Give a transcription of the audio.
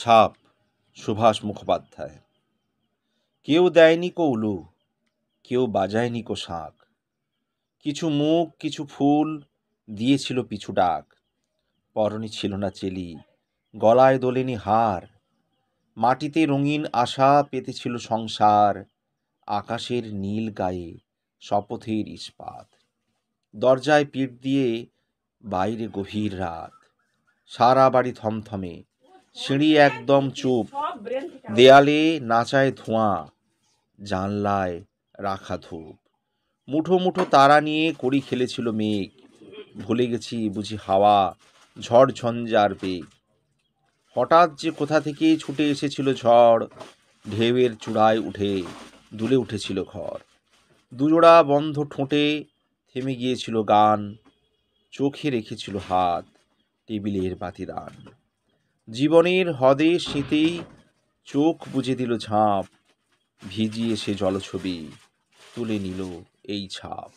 ছাপ সুভাষ মুখোপাধ্যায় কেউ দেয়নি কো উলু কেউ বাজায়নি কো শাঁখ কিছু মুখ কিছু ফুল দিয়েছিল পিছু ডাক পরনি ছিল না চেলি গলায় দোলেনি হার মাটিতে রঙিন আশা পেতেছিল সংসার আকাশের নীল গায়ে শপথের ইস্পাত দরজায় পিঠ দিয়ে বাইরে গভীর রাত সারা বাড়ি থমথমে সিঁড়ি একদম চুপ দেয়ালে নাচায় ধোঁয়া জানলায় রাখা ধূপ মুঠো মুঠো তারা নিয়ে করি খেলেছিল মেঘ ভুলে গেছি বুঝি হাওয়া ঝড় ঝঞ্ঝার বেগ হঠাৎ যে কোথা থেকে ছুটে এসেছিল ঝড় ঢেউয়ের চূড়ায় উঠে দুলে উঠেছিল ঘর দুজোড়া বন্ধ ঠোঁটে থেমে গিয়েছিল গান চোখে রেখেছিল হাত টেবিলের বাতিদান জীবনের হদে শীতেই চোখ বুঝে দিল ঝাঁপ ভিজিয়ে সে জলছবি তুলে নিল এই ছাপ